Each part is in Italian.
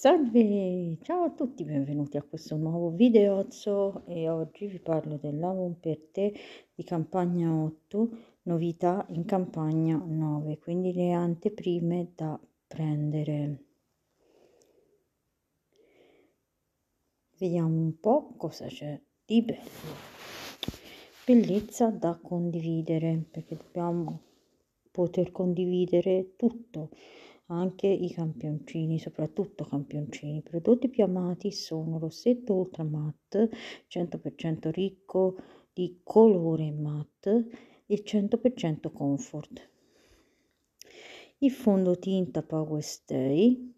Salve, ciao a tutti, benvenuti a questo nuovo videozzo e oggi vi parlo dell'Avon per te di campagna 8, novità in campagna 9, quindi le anteprime da prendere. Vediamo un po' cosa c'è di bello. Bellezza da condividere, perché dobbiamo poter condividere tutto anche i campioncini, soprattutto campioncini. I prodotti più amati sono rossetto ultra matte, 100% ricco di colore matte e 100% comfort. Il fondotinta Power Stay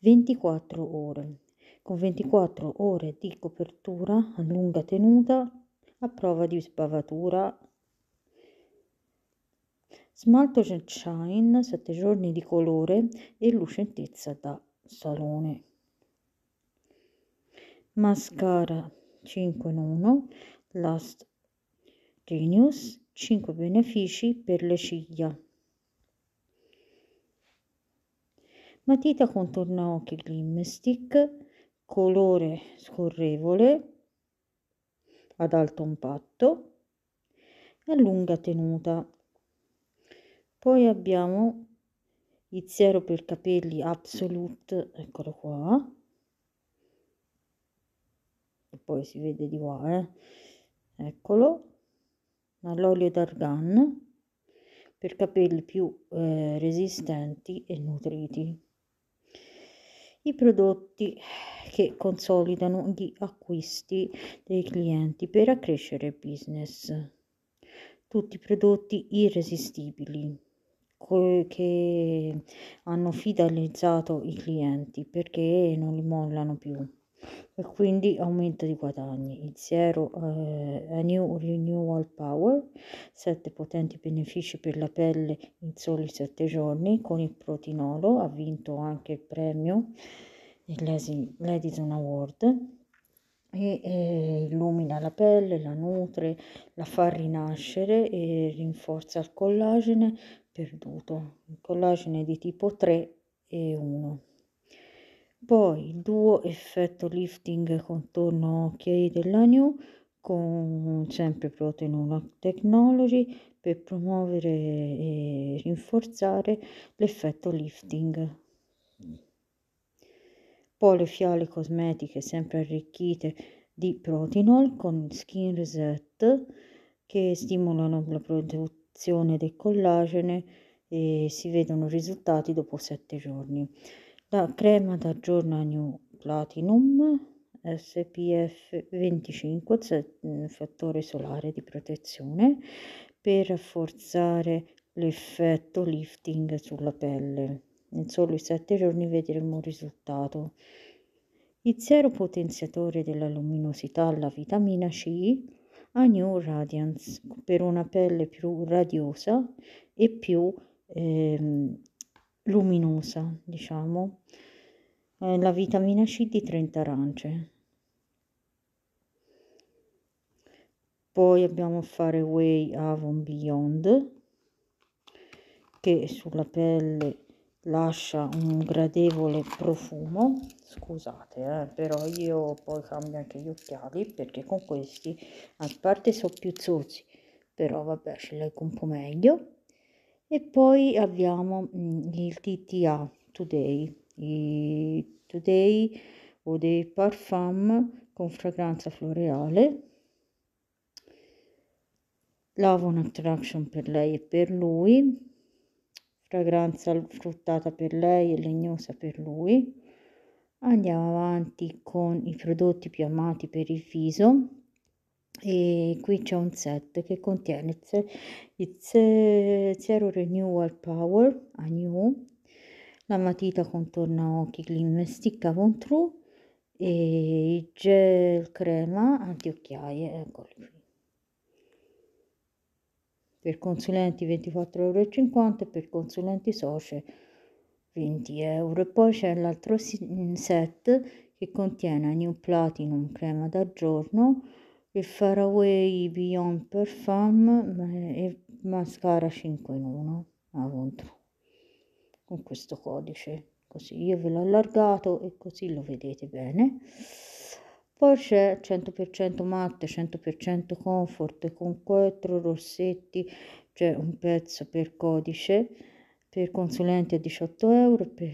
24 ore con 24 ore di copertura a lunga tenuta a prova di sbavatura smalto sunshine 7 giorni di colore e lucentezza da salone mascara 5 in 1 last genius 5 benefici per le ciglia matita contorno occhi glim stick colore scorrevole ad alto impatto e lunga tenuta poi abbiamo il siero per capelli absolute eccolo qua e poi si vede di qua eh. eccolo all'olio d'argan per capelli più eh, resistenti e nutriti i prodotti che consolidano gli acquisti dei clienti per accrescere il business tutti prodotti irresistibili che hanno fidelizzato i clienti perché non li mollano più e quindi aumento di guadagni. Il zero eh, New Renewal Power, sette potenti benefici per la pelle in soli sette giorni con il protinolo, ha vinto anche il premio dell'Edison Award e, e eh, illumina la pelle, la nutre, la fa rinascere e rinforza il collagene, perduto, collagene di tipo 3 e 1. Poi duo effetto lifting contorno occhi della New con sempre Protein Technology per promuovere e rinforzare l'effetto lifting. Poi le fiale cosmetiche sempre arricchite di Protinol con Skin Reset che stimolano la produttività azione del collagene e si vedono i risultati dopo 7 giorni. La crema da giorno New Platinum SPF 25, mm, fattore solare di protezione, per rafforzare l'effetto lifting sulla pelle. In soli 7 giorni vedremo il risultato. Il siero potenziatore della luminosità alla vitamina C a New Radiance per una pelle più radiosa e più eh, luminosa, diciamo. Eh, la vitamina C di 30 arance. Poi abbiamo a Fare Way Avon Beyond che sulla pelle lascia un gradevole profumo scusate eh, però io poi cambio anche gli occhiali perché con questi a parte sono più zozzi però vabbè ce li leggo un po' meglio e poi abbiamo mm, il TTA Today I Today o dei parfum con fragranza floreale Love on Attraction per lei e per lui fragranza fruttata per lei e legnosa per lui. Andiamo avanti con i prodotti più amati per il viso e qui c'è un set che contiene il Zero Renewal Power a New, la matita contorno occhi Glim Stick con True e il gel crema antiocchiaie, eccoli qui per consulenti 24,50 euro e per consulenti socie 20 euro. E poi c'è l'altro mm, set che contiene New Platinum crema da giorno, il Faraway Beyond Perfume e mascara 5 in 1 avontro con questo codice così io ve l'ho allargato e così lo vedete bene poi c'è 100% matte, 100% comfort con 4 rossetti, cioè un pezzo per codice, per consulenti a 18 euro, per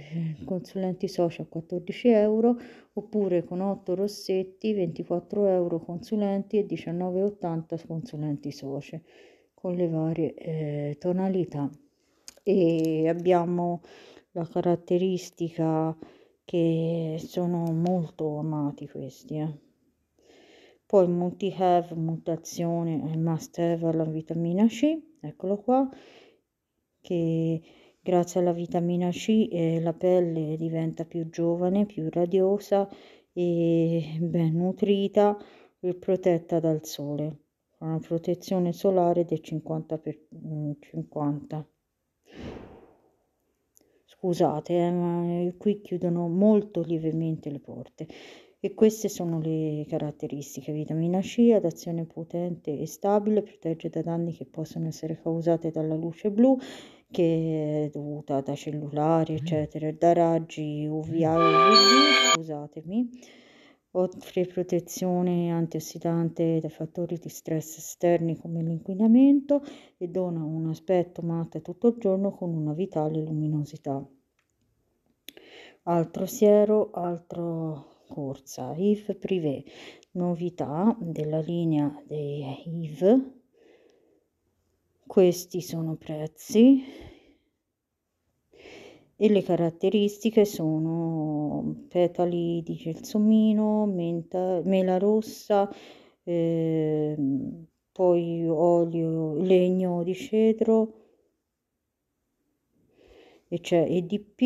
consulenti soci a 14 euro, oppure con 8 rossetti, 24 euro consulenti e 19,80 consulenti soci, con le varie eh, tonalità. E abbiamo la caratteristica che sono molto amati questi eh. poi multi have mutazione e eh, must have alla vitamina C eccolo qua che grazie alla vitamina C eh, la pelle diventa più giovane più radiosa e ben nutrita e protetta dal sole una protezione solare del 50 per 50 mm, scusate, eh, ma eh, qui chiudono molto lievemente le porte. E queste sono le caratteristiche. Vitamina C ad azione potente e stabile, protegge da danni che possono essere causati dalla luce blu, che è dovuta da cellulari, mm. eccetera, da raggi UVA e UVB, scusatemi offre protezione antiossidante da fattori di stress esterni come l'inquinamento e dona un aspetto matte tutto il giorno con una vitale luminosità. Altro siero, altro corsa, Yves Privé, novità della linea dei Yves. Questi sono prezzi e le caratteristiche sono petali di gelsomino, menta, mela rossa, eh, poi olio, legno di cedro e c'è EDP,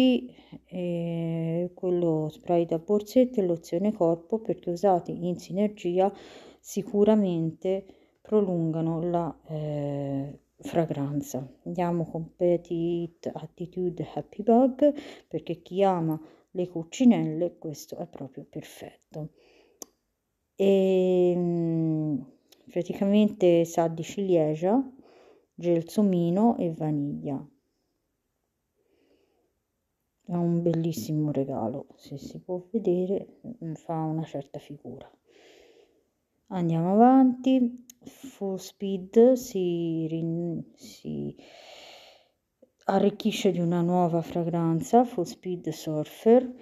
eh, quello spray da borsetta e lozione corpo perché usati in sinergia sicuramente prolungano la eh, fragranza andiamo con Petit Attitude Happy Bug perché chi ama le coccinelle questo è proprio perfetto e ehm, praticamente sa di ciliegia gelsomino e vaniglia è un bellissimo regalo se si può vedere mm, fa una certa figura andiamo avanti Full Speed si, rin- si arricchisce di una nuova fragranza, Full Speed Surfer,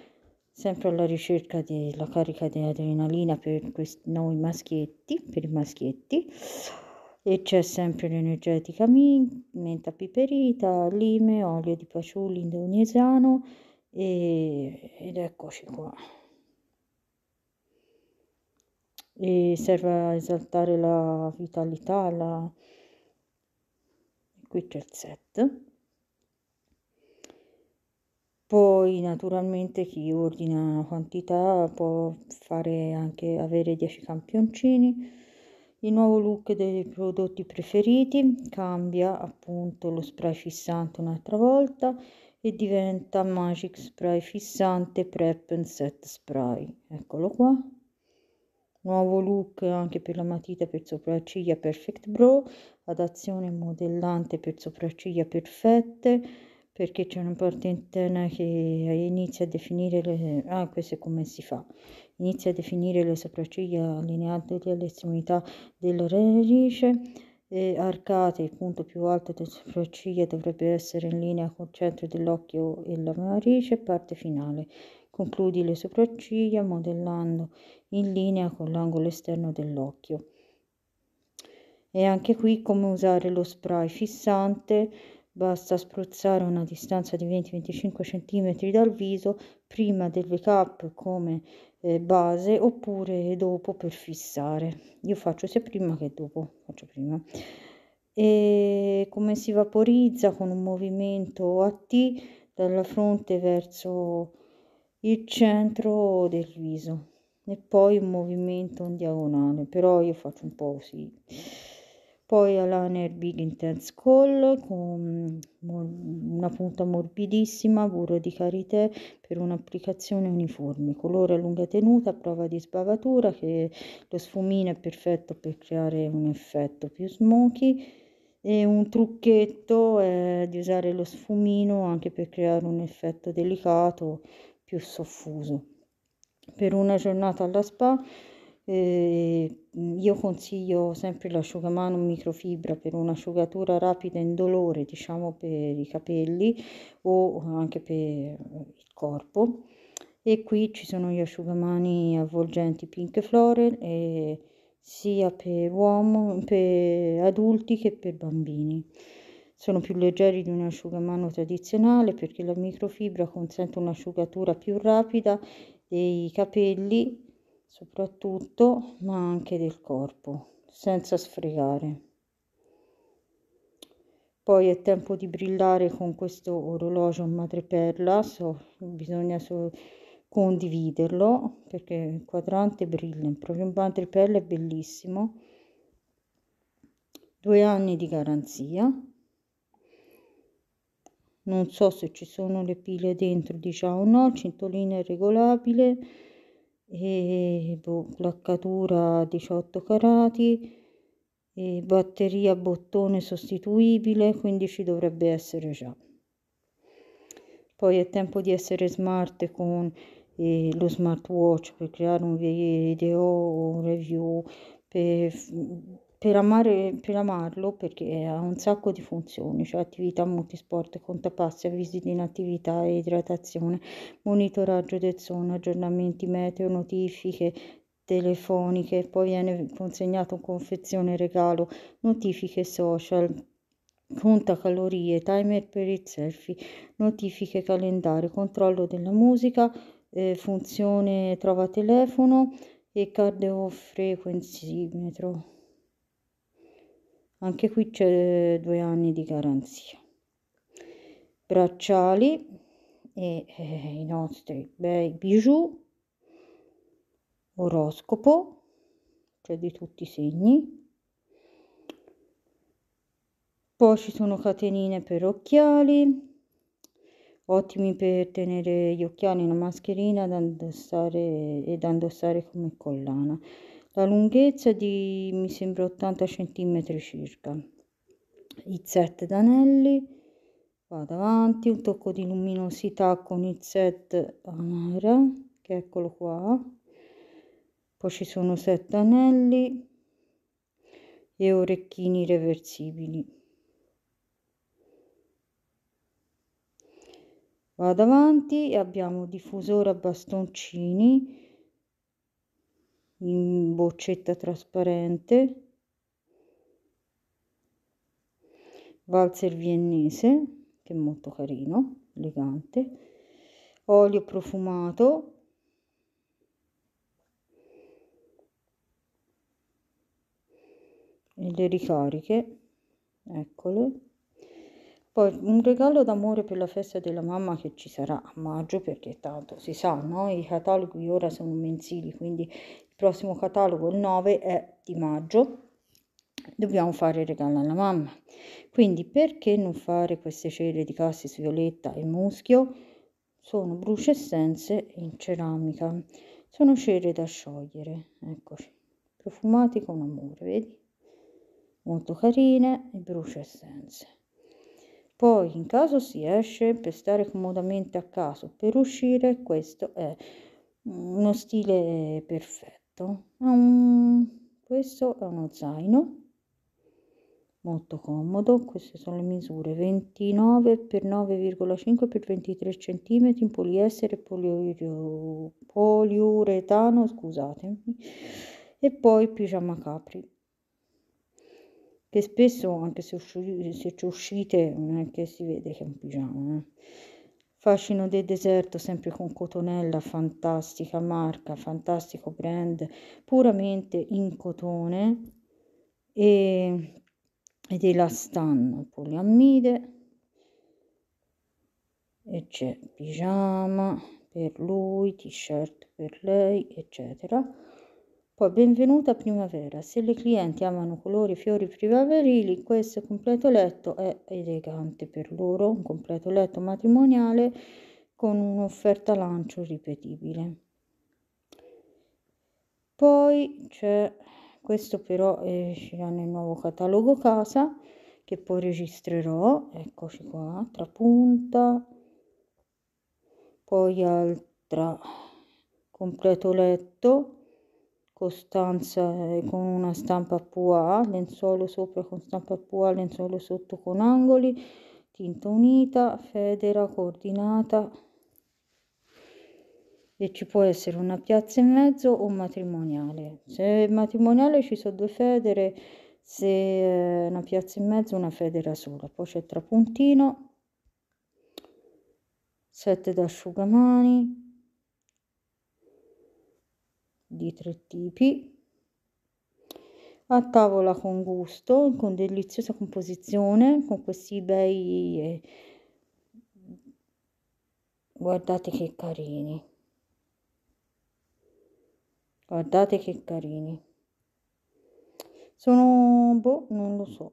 sempre alla ricerca della carica di adrenalina per quest- noi maschietti, per i maschietti. E c'è sempre l'energetica min- menta piperita, lime, olio di paciulli indonesiano e- ed eccoci qua e serve a esaltare la vitalità, la... qui c'è il set. Poi naturalmente chi ordina quantità può fare anche avere 10 campioncini. Il nuovo look dei prodotti preferiti cambia appunto lo spray fissante un'altra volta e diventa Magic Spray Fissante Prep and Set Spray. Eccolo qua nuovo look anche per la matita per sopracciglia perfect brow azione modellante per sopracciglia perfette perché c'è una parte interna che inizia a definire le... ah questo è come si fa inizia a definire le sopracciglia allineate alle estremità della e arcate il punto più alto delle sopracciglia dovrebbe essere in linea con il centro dell'occhio e la narice parte finale Concludi le sopracciglia modellando in linea con l'angolo esterno dell'occhio. E anche qui come usare lo spray fissante, basta spruzzare una distanza di 20-25 cm dal viso prima del make-up come eh, base oppure dopo per fissare. Io faccio sia prima che dopo, faccio prima e come si vaporizza con un movimento a T dalla fronte verso il centro del viso e poi un movimento in diagonale però io faccio un po' così poi all'Aner Big Intense Call con una punta morbidissima burro di karité per un'applicazione uniforme colore a lunga tenuta prova di sbavatura che lo sfumino è perfetto per creare un effetto più smoky e un trucchetto è di usare lo sfumino anche per creare un effetto delicato più soffuso. Per una giornata alla spa eh, io consiglio sempre l'asciugamano microfibra per un'asciugatura rapida e indolore, diciamo per i capelli o anche per il corpo. E qui ci sono gli asciugamani avvolgenti Pink Floral e eh, sia per uomo, per adulti che per bambini. Sono più leggeri di un asciugamano tradizionale perché la microfibra consente un'asciugatura più rapida dei capelli soprattutto, ma anche del corpo, senza sfregare. Poi è tempo di brillare con questo orologio madreperla, so, bisogna so, condividerlo perché il quadrante brilla, proprio in madreperla è bellissimo. Due anni di garanzia non so se ci sono le pile dentro diciamo no cintolina regolabile e boh, placcatura 18 carati e batteria bottone sostituibile 15 dovrebbe essere già poi è tempo di essere smart con eh, lo smartwatch per creare un video un review per per, amare, per amarlo perché ha un sacco di funzioni, cioè attività multisport, contapassi, avvisi di inattività e idratazione, monitoraggio del sonno, aggiornamenti meteo, notifiche telefoniche, poi viene consegnato confezione regalo, notifiche social, conta calorie, timer per il selfie, notifiche calendario, controllo della musica, eh, funzione trova telefono e frequency metro anche qui c'è due anni di garanzia bracciali e eh, i nostri bei bijou oroscopo cioè di tutti i segni poi ci sono catenine per occhiali ottimi per tenere gli occhiali una mascherina da indossare e da indossare come collana la lunghezza di mi sembra 80 cm circa i 7 d'anelli vado avanti un tocco di luminosità con il set amara che eccolo qua poi ci sono 7 anelli e orecchini reversibili vado avanti e abbiamo diffusore a bastoncini in boccetta trasparente valzer viennese che è molto carino elegante olio profumato e le ricariche eccole poi un regalo d'amore per la festa della mamma che ci sarà a maggio perché tanto si sa no i cataloghi ora sono mensili quindi il prossimo catalogo il 9 è di maggio dobbiamo fare il regalo alla mamma quindi perché non fare queste cere di cassis violetta e muschio sono essenze in ceramica sono cere da sciogliere eccoci profumati con amore vedi molto carine e essenze poi in caso si esce per stare comodamente a caso per uscire questo è uno stile perfetto perfetto um, questo è uno zaino molto comodo queste sono le misure 29 x 9,5 x 23 cm in poliestere poliure, poliuretano scusatemi e poi pigiama capri che spesso anche se, usci se ci uscite non è che si vede che è un pigiama eh Fascino del deserto, sempre con cotonella, fantastica marca, fantastico brand, puramente in cotone e, e della Stan poliammide. E c'è pigiama per lui, t-shirt per lei, eccetera poi benvenuta primavera, se le clienti amano colori, e fiori primaverili, questo completo letto è elegante per loro, un completo letto matrimoniale con un'offerta lancio ripetibile. Poi c'è questo però uscirà eh, nel nuovo catalogo casa che poi registrerò, eccoci qua, trapunta, poi altra completo letto costanza mm. con una stampa più A, lenzuolo sopra con stampa più A, lenzuolo sotto con angoli, tinta unita, federa, coordinata e ci può essere una piazza in mezzo o un matrimoniale. Se è matrimoniale ci sono due federe, se eh, una piazza in mezzo una federa sola, poi c'è trapuntino, sette d'asciugamani, di tre tipi a tavola con gusto, con deliziosa composizione, con questi bei... Eh, guardate che carini. Guardate che carini. Sono... boh, non lo so.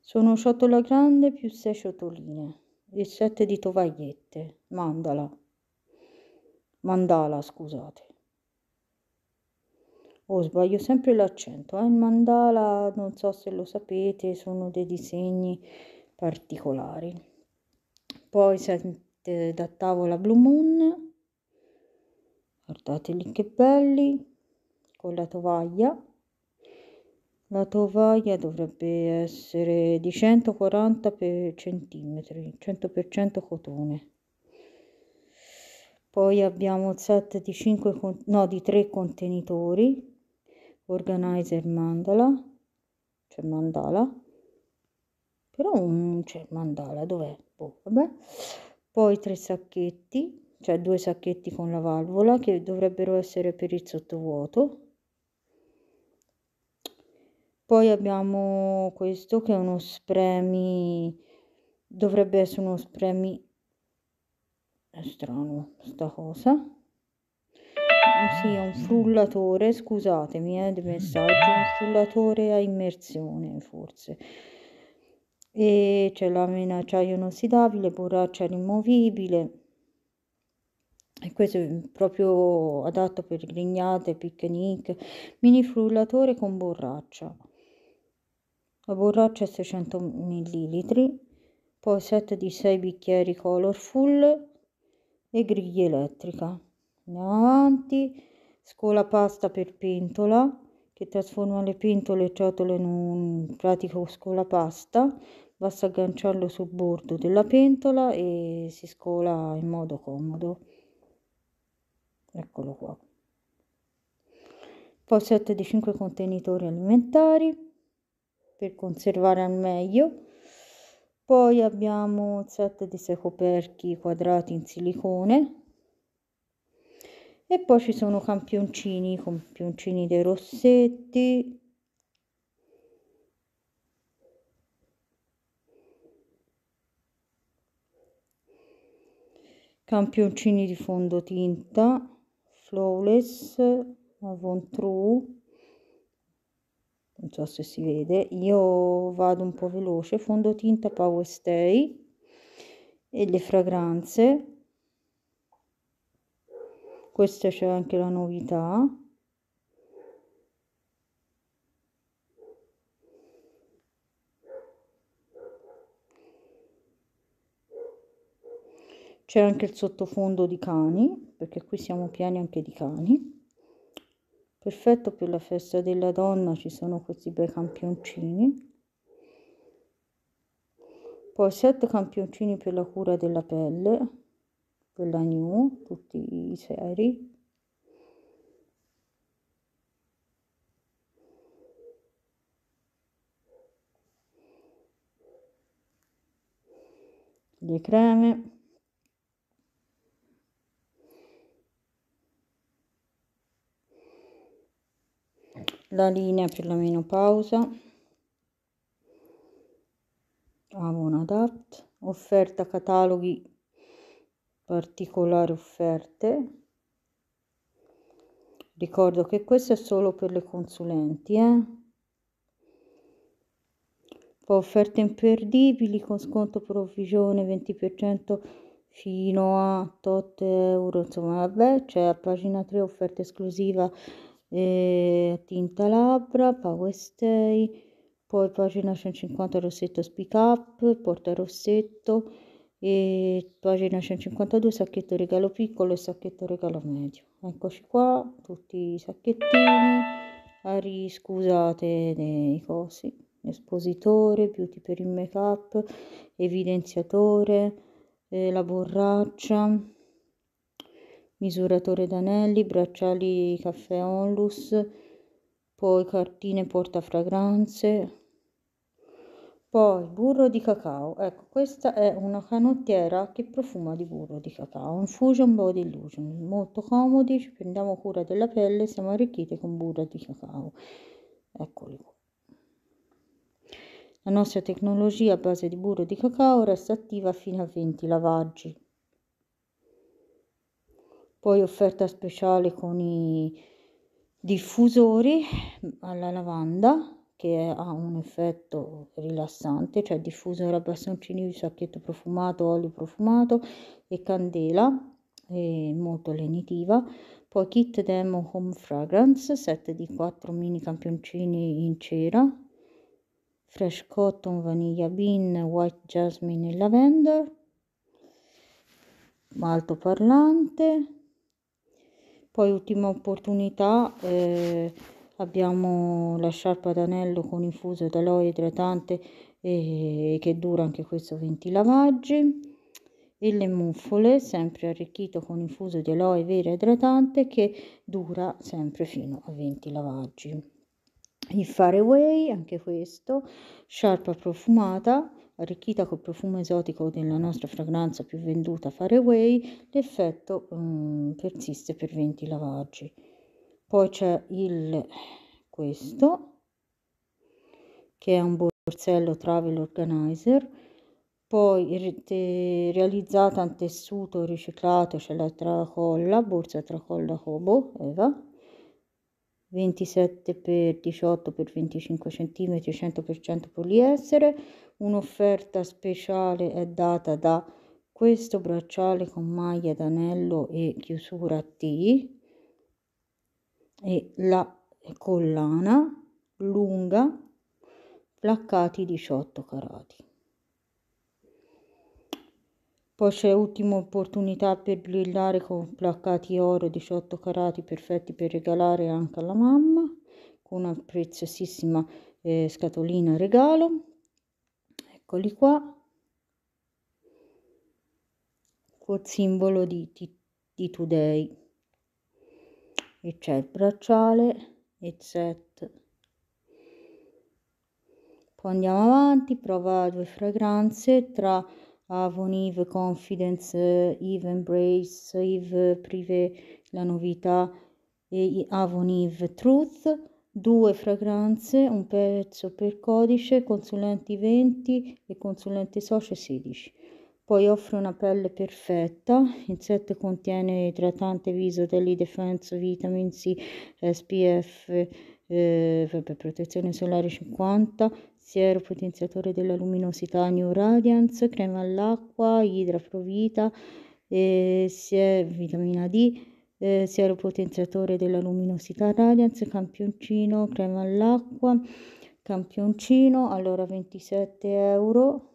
Sono ciotola grande più 6 ciotoline e 7 di tovagliette. Mandala mandala, scusate. Oh, sbaglio sempre l'accento. Eh? Il mandala, non so se lo sapete, sono dei disegni particolari. Poi sente da tavola Blue Moon. Guardateli che belli. Con la tovaglia. La tovaglia dovrebbe essere di 140 per centimetri, 100% cotone poi abbiamo il set di 5 no di 3 contenitori organizer mandala cioè mandala però un c'è cioè mandala dov'è boh, vabbè poi tre sacchetti cioè due sacchetti con la valvola che dovrebbero essere per il sottovuoto poi abbiamo questo che è uno spremi dovrebbe essere uno spremi è strano sta cosa. Sì, è un frullatore, scusatemi, eh, di messaggio, un frullatore a immersione, forse. E c'è lamina acciaio inossidabile, borraccia rimovibile. E questo è proprio adatto per grignate, picnic, mini frullatore con borraccia. La borraccia è 600 ml, poi set di 6 bicchieri colorful e griglia elettrica. Andiamo avanti, pasta per pentola che trasforma le pentole e ciotole in un pratico scola pasta. Basta agganciarlo sul bordo della pentola e si scola in modo comodo. Eccolo qua. Poi 7 di 5 contenitori alimentari per conservare al meglio poi abbiamo un set di sei coperchi quadrati in silicone e poi ci sono campioncini campioncini dei rossetti campioncini di fondotinta flawless avon true non so se si vede io vado un po' veloce fondotinta power stay e le fragranze questa c'è anche la novità c'è anche il sottofondo di cani perché qui siamo pieni anche di cani perfetto per la festa della donna ci sono questi bei campioncini poi sette campioncini per la cura della pelle per la new tutti i seri le creme la linea per la menopausa Avon Adapt offerta cataloghi particolari offerte ricordo che questo è solo per le consulenti eh? poi offerte imperdibili con sconto provvigione 20% fino a 8 euro insomma vabbè c'è cioè a pagina 3 offerta esclusiva eh, tinta labbra, power stay, poi pagina 150 rossetto speak up, porta rossetto e pagina 152 sacchetto regalo piccolo e sacchetto regalo medio. Eccoci qua, tutti i sacchettini, ari, scusate dei cosi, espositore, beauty per il make up, evidenziatore, eh, la borraccia misuratore d'anelli, bracciali caffè onlus, poi cartine portafragranze, poi burro di cacao. Ecco, questa è una canottiera che profuma di burro di cacao, Infusion Body Illusion, molto comodi, ci prendiamo cura della pelle, siamo arricchite con burro di cacao. Eccoli qua. La nostra tecnologia a base di burro di cacao resta attiva fino a 20 lavaggi poi offerta speciale con i diffusori alla lavanda che ha un effetto rilassante, cioè diffusore a bastoncini di sacchetto profumato, olio profumato e candela, e molto lenitiva. Poi kit demo home fragrance, set di 4 mini campioncini in cera, fresh cotton, vaniglia bean, white jasmine e lavender, altoparlante, poi ultima opportunità eh, abbiamo la sciarpa d'anello con infuso d'aloe idratante eh, che dura anche questo 20 lavaggi e le muffole sempre arricchito con infuso di aloe vera idratante che dura sempre fino a 20 lavaggi il faraway anche questo sciarpa profumata arricchita col profumo esotico della nostra fragranza più venduta Fareway, l'effetto um, persiste per 20 lavaggi. Poi c'è il questo che è un borsello travel organizer, poi te, realizzata in tessuto riciclato c'è la tracolla, borsa tracolla Hobo Eva. 27 x 18 x 25 cm 100% poliestere Un'offerta speciale è data da questo bracciale con maglia d'anello e chiusura T e la collana lunga placcati 18 carati. Poi c'è l'ultima opportunità per brillare con placcati oro 18 carati perfetti per regalare anche alla mamma con una preziosissima eh, scatolina regalo eccoli qua col simbolo di, di today e c'è il bracciale e set poi andiamo avanti prova due fragranze tra Avon Eve Confidence Eve Embrace Eve Prive la novità e Avon Eve Truth due fragranze, un pezzo per codice, consulenti 20 e consulente socio 16. Poi offre una pelle perfetta, il set contiene idratante viso Daily Defense Vitamin C SPF eh, vabbè, protezione solare 50, siero potenziatore della luminosità New Radiance, crema all'acqua, idra provita, eh, vitamina D, eh, siero potenziatore della luminosità radiance, campioncino, crema all'acqua, campioncino, allora 27 euro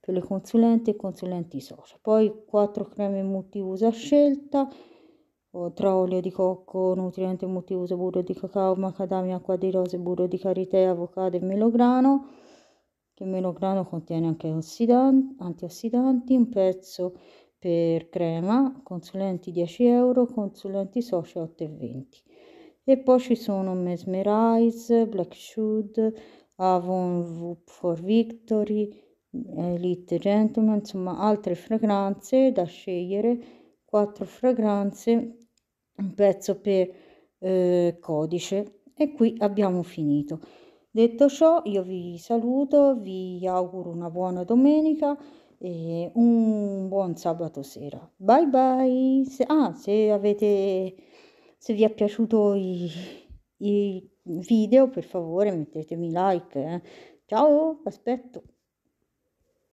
per le consulenti e consulenti social. Poi 4 creme multiuso a scelta, tra olio di cocco, nutriente multiuso, burro di cacao, macadamia, acqua di rose, burro di karité, avocado e melograno, che melograno contiene anche ossidanti, antiossidanti, un pezzo per crema, consulenti 10 euro, consulenti soci 8,20 e poi ci sono Mesmerize, Black Shoot, Avon for Victory, Elite Gentleman, insomma altre fragranze da scegliere, 4 fragranze, un pezzo per eh, codice e qui abbiamo finito. Detto ciò, io vi saluto, vi auguro una buona domenica e un buon sabato sera. Bye bye. Se, ah, se avete se vi è piaciuto il video, per favore mettetemi like. Eh. Ciao, aspetto.